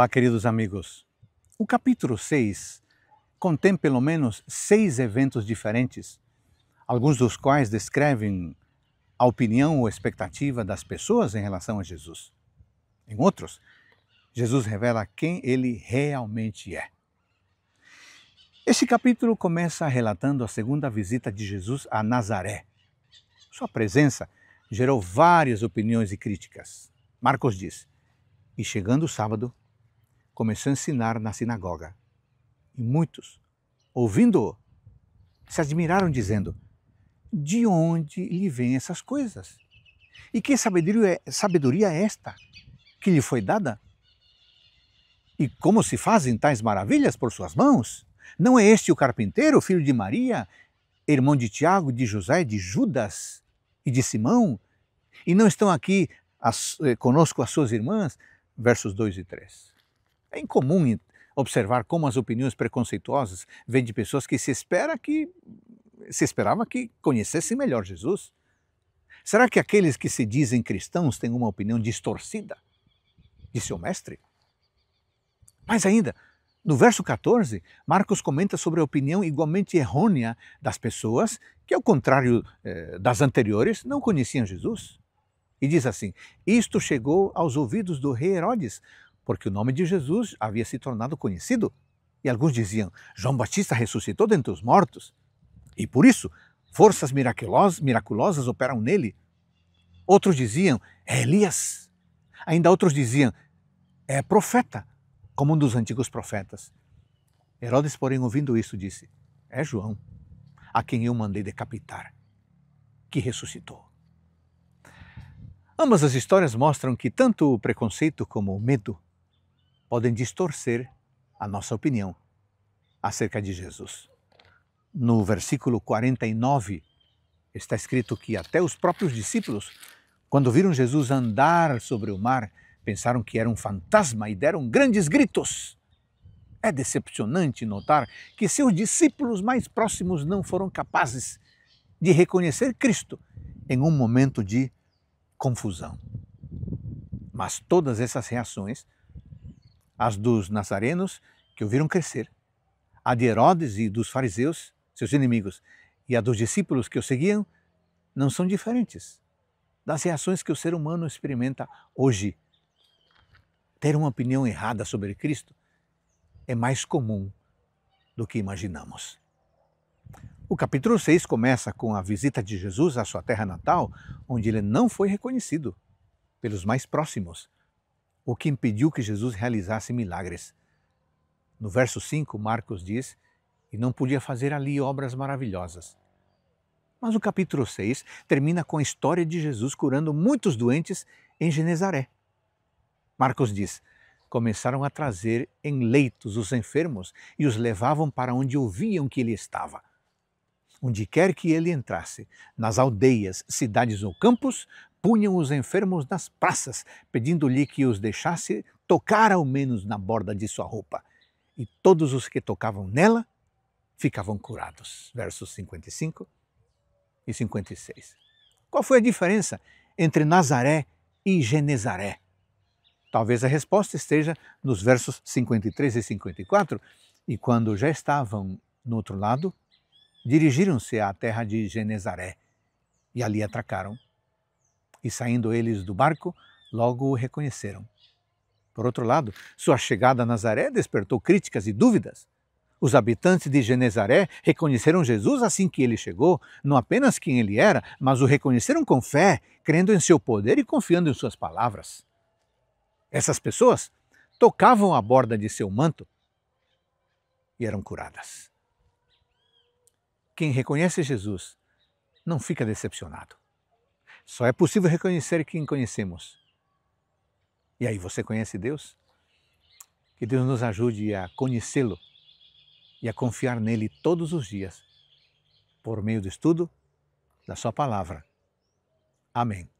Olá, queridos amigos. O capítulo 6 contém pelo menos seis eventos diferentes, alguns dos quais descrevem a opinião ou expectativa das pessoas em relação a Jesus. Em outros, Jesus revela quem ele realmente é. Este capítulo começa relatando a segunda visita de Jesus a Nazaré. Sua presença gerou várias opiniões e críticas. Marcos diz: E chegando o sábado, começou a ensinar na sinagoga. E muitos, ouvindo-o, se admiraram, dizendo: De onde lhe vêm essas coisas? E que sabedoria é, sabedoria é esta que lhe foi dada? E como se fazem tais maravilhas por suas mãos? Não é este o carpinteiro, filho de Maria, irmão de Tiago, de José, de Judas e de Simão? E não estão aqui as, eh, conosco as suas irmãs? Versos 2 e 3. É incomum observar como as opiniões preconceituosas vêm de pessoas que se espera que se esperava que conhecessem melhor Jesus. Será que aqueles que se dizem cristãos têm uma opinião distorcida de seu mestre? Mais ainda, no verso 14, Marcos comenta sobre a opinião igualmente errônea das pessoas que, ao contrário eh, das anteriores, não conheciam Jesus. E diz assim: Isto chegou aos ouvidos do rei Herodes, porque o nome de Jesus havia se tornado conhecido. E alguns diziam: João Batista ressuscitou dentre os mortos. E por isso, forças miraculosas, miraculosas operam nele. Outros diziam: É Elias. Ainda outros diziam: É profeta, como um dos antigos profetas. Herodes, porém, ouvindo isso, disse: É João, a quem eu mandei decapitar, que ressuscitou. Ambas as histórias mostram que tanto o preconceito como o medo podem distorcer a nossa opinião acerca de Jesus. No versículo 49 está escrito que até os próprios discípulos, quando viram Jesus andar sobre o mar, pensaram que era um fantasma e deram grandes gritos. É decepcionante notar que seus discípulos mais próximos não foram capazes de reconhecer Cristo em um momento de confusão. Mas todas essas reações as dos nazarenos, que o viram crescer, a de Herodes e dos fariseus, seus inimigos, e a dos discípulos que o seguiam, não são diferentes das reações que o ser humano experimenta hoje. Ter uma opinião errada sobre Cristo é mais comum do que imaginamos. O capítulo 6 começa com a visita de Jesus à sua terra natal, onde ele não foi reconhecido pelos mais próximos, o que impediu que Jesus realizasse milagres. No verso 5, Marcos diz: E não podia fazer ali obras maravilhosas. Mas o capítulo 6 termina com a história de Jesus curando muitos doentes em Genezaré. Marcos diz: Começaram a trazer em leitos os enfermos e os levavam para onde ouviam que ele estava. Onde quer que ele entrasse, nas aldeias, cidades ou campos, punham os enfermos nas praças, pedindo-lhe que os deixasse tocar ao menos na borda de sua roupa. E todos os que tocavam nela ficavam curados. Versos 55 e 56. Qual foi a diferença entre Nazaré e Genezaré? Talvez a resposta esteja nos versos 53 e 54, e quando já estavam no outro lado, dirigiram-se à terra de Genezaré e ali atracaram. E saindo eles do barco, logo o reconheceram. Por outro lado, sua chegada a Nazaré despertou críticas e dúvidas. Os habitantes de Genezaré reconheceram Jesus assim que ele chegou, não apenas quem ele era, mas o reconheceram com fé, crendo em seu poder e confiando em suas palavras. Essas pessoas tocavam a borda de seu manto e eram curadas quem reconhece Jesus não fica decepcionado. Só é possível reconhecer quem conhecemos. E aí você conhece Deus? Que Deus nos ajude a conhecê-lo e a confiar nele todos os dias, por meio do estudo da Sua palavra. Amém.